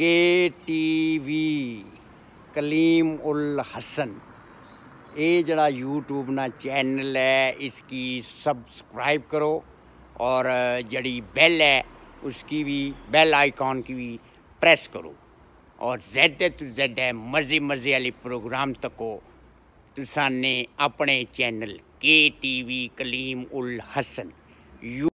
के टीवी कलीम उल हसन ए जड़ा YouTube నా ఛానల్ హై ఇస్కి సబ్స్క్రైబ్ కరో ఔర్ జడి బెల్ హై ఉస్కి బి బెల్ ఐకాన్ కి బి ప్రెస్ కరో ఔర్ జెద తు జడే మర్జీ మర్జీ علی ప్రోగ్రామ్ తకో తుసనే apne channel के टीवी कलीम उल हसन यू